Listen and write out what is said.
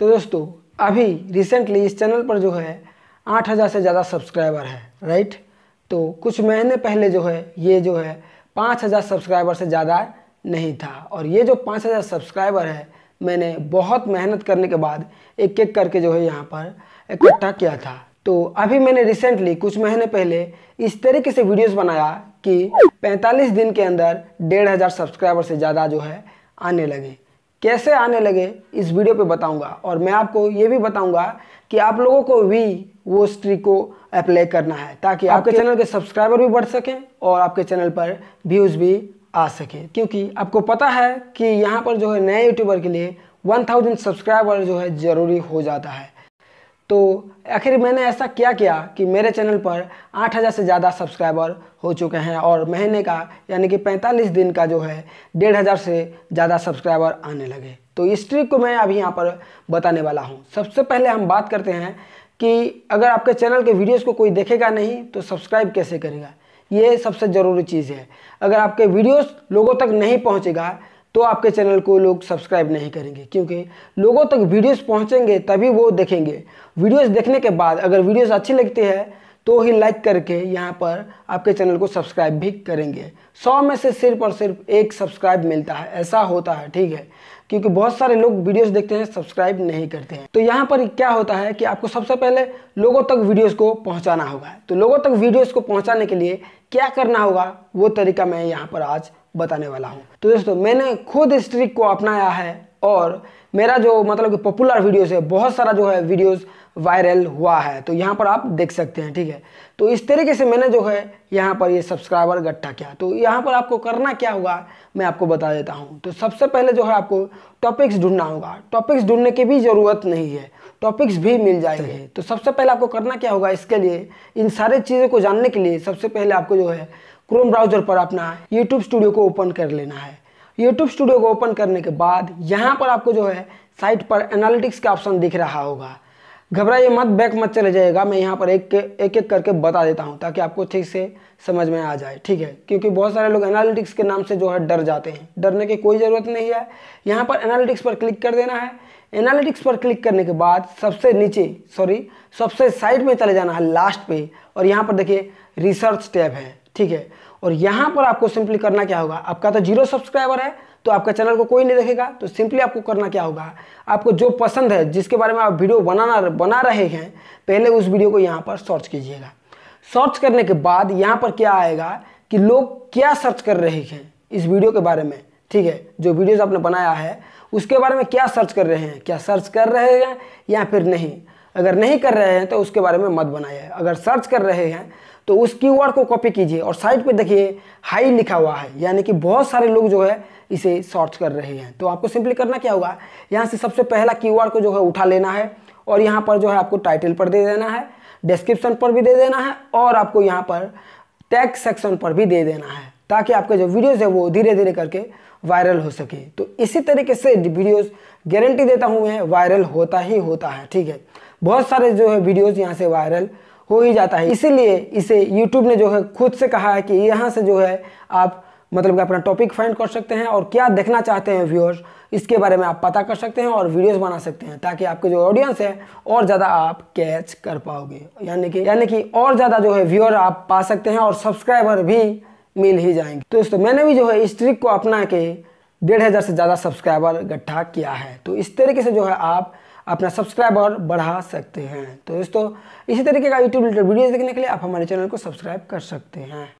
तो दोस्तों अभी रिसेंटली इस चैनल पर जो है आठ हज़ार से ज़्यादा सब्सक्राइबर है राइट तो कुछ महीने पहले जो है ये जो है पाँच हज़ार सब्सक्राइबर से ज़्यादा नहीं था और ये जो पाँच हज़ार सब्सक्राइबर है मैंने बहुत मेहनत करने के बाद एक एक करके जो है यहाँ पर इकट्ठा किया था तो अभी मैंने रिसेंटली कुछ महीने पहले इस तरीके से वीडियोस बनाया कि 45 दिन के अंदर डेढ़ हज़ार सब्सक्राइबर से ज़्यादा जो है आने लगे कैसे आने लगे इस वीडियो पे बताऊंगा और मैं आपको ये भी बताऊंगा कि आप लोगों को भी वो स्ट्री को अप्लाई करना है ताकि आपके, आपके चैनल के सब्सक्राइबर भी बढ़ सकें और आपके चैनल पर व्यूज़ भी आ सके क्योंकि आपको पता है कि यहाँ पर जो है नए यूट्यूबर के लिए 1000 सब्सक्राइबर जो है ज़रूरी हो जाता है तो आखिर मैंने ऐसा क्या किया कि मेरे चैनल पर 8000 से ज़्यादा सब्सक्राइबर हो चुके हैं और महीने का यानी कि 45 दिन का जो है डेढ़ हज़ार से ज़्यादा सब्सक्राइबर आने लगे तो इस ट्रिक को मैं अभी यहाँ पर बताने वाला हूँ सबसे पहले हम बात करते हैं कि अगर आपके चैनल के वीडियोज़ को कोई देखेगा नहीं तो सब्सक्राइब कैसे करेगा ये सबसे ज़रूरी चीज़ है अगर आपके वीडियोस लोगों तक नहीं पहुंचेगा तो आपके चैनल को लोग सब्सक्राइब नहीं करेंगे क्योंकि लोगों तक वीडियोस पहुंचेंगे तभी वो देखेंगे वीडियोस देखने के बाद अगर वीडियोस अच्छी लगती है तो ही लाइक करके यहाँ पर आपके चैनल को सब्सक्राइब भी करेंगे सौ में से सिर्फ और सिर्फ एक सब्सक्राइब मिलता है ऐसा होता है ठीक है क्योंकि बहुत सारे लोग वीडियोस देखते हैं सब्सक्राइब नहीं करते हैं तो यहाँ पर क्या होता है कि आपको सबसे पहले लोगों तक वीडियोस को पहुँचाना होगा तो लोगों तक वीडियोस को पहुँचाने के लिए क्या करना होगा वो तरीका मैं यहाँ पर आज बताने वाला हूँ तो दोस्तों मैंने खुद इस ट्रिक को अपनाया है और मेरा जो मतलब कि पॉपुलर वीडियोस है बहुत सारा जो है वीडियोस वायरल हुआ है तो यहाँ पर आप देख सकते हैं ठीक है तो इस तरीके से मैंने जो है यहाँ पर ये यह सब्सक्राइबर इकट्ठा किया तो यहाँ पर आपको करना क्या होगा मैं आपको बता देता हूँ तो सबसे पहले जो है आपको टॉपिक्स ढूंढना होगा टॉपिक्स ढूंढने की भी ज़रूरत नहीं है टॉपिक्स भी मिल जाएंगे तो सबसे पहले आपको करना क्या होगा इसके लिए इन सारे चीज़ों को जानने के लिए सबसे पहले आपको जो है क्रोम ब्राउजर पर अपना यूट्यूब स्टूडियो को ओपन कर लेना है यूट्यूब स्टूडियो को ओपन करने के बाद यहाँ पर आपको जो है साइट पर एनालिटिक्स का ऑप्शन दिख रहा होगा घबराइए मत बैक मत चले जाएगा मैं यहाँ पर एक एक एक करके बता देता हूँ ताकि आपको ठीक से समझ में आ जाए ठीक है क्योंकि बहुत सारे लोग एनालिटिक्स के नाम से जो है डर जाते हैं डरने की कोई ज़रूरत नहीं है यहाँ पर एनालिटिक्स पर क्लिक कर देना है एनालिटिक्स पर क्लिक करने के बाद सबसे नीचे सॉरी सबसे साइड में चले जाना है लास्ट पे और यहाँ पर देखिए रिसर्च टैब है ठीक है और यहाँ पर आपको सिंपली करना क्या होगा आपका तो जीरो सब्सक्राइबर है तो आपका चैनल को कोई नहीं देखेगा तो सिंपली आपको करना क्या होगा आपको जो पसंद है जिसके बारे में आप वीडियो बनाना बना रहे हैं पहले उस वीडियो को यहाँ पर सर्च कीजिएगा सर्च करने के बाद यहाँ पर क्या आएगा कि लोग क्या सर्च कर रहे हैं इस वीडियो के बारे में ठीक है जो वीडियोज़ आपने बनाया है उसके बारे में क्या सर्च कर रहे हैं क्या सर्च कर रहे हैं या फिर नहीं अगर नहीं कर रहे हैं तो उसके बारे में मत बनाइए अगर सर्च कर रहे हैं तो उस की को कॉपी कीजिए और साइट पे देखिए हाई लिखा हुआ है यानी कि बहुत सारे लोग जो है इसे सर्च कर रहे हैं तो आपको सिंपली करना क्या होगा यहाँ से सबसे पहला की को जो है उठा लेना है और यहाँ पर जो है आपको टाइटल पर दे देना है डिस्क्रिप्शन पर भी दे देना है और आपको यहाँ पर टैक्स सेक्शन पर भी दे देना है ताकि आपके जो वीडियोज़ है वो धीरे धीरे करके वायरल हो सके तो इसी तरीके से वीडियोस गारंटी देता हूँ मैं वायरल होता ही होता है ठीक है बहुत सारे जो है वीडियोस यहाँ से वायरल हो ही जाता है इसीलिए इसे यूट्यूब ने जो है खुद से कहा है कि यहाँ से जो है आप मतलब कि अपना टॉपिक फाइंड कर सकते हैं और क्या देखना चाहते हैं व्यूअर्स इसके बारे में आप पता कर सकते हैं और वीडियोस बना सकते हैं ताकि आपके जो ऑडियंस है और ज़्यादा आप कैच कर पाओगे यानी कि यानी कि और ज़्यादा जो है व्यूअर आप पा सकते हैं और सब्सक्राइबर भी मिल ही जाएंगे तो दोस्तों मैंने भी जो है इस ट्रिक को अपना के डेढ़ हज़ार से ज़्यादा सब्सक्राइबर इकट्ठा किया है तो इस तरीके से जो है आप अपना सब्सक्राइबर बढ़ा सकते हैं तो दोस्तों इसी तरीके का यूट्यूब रिलेटेड देखने के लिए आप हमारे चैनल को सब्सक्राइब कर सकते हैं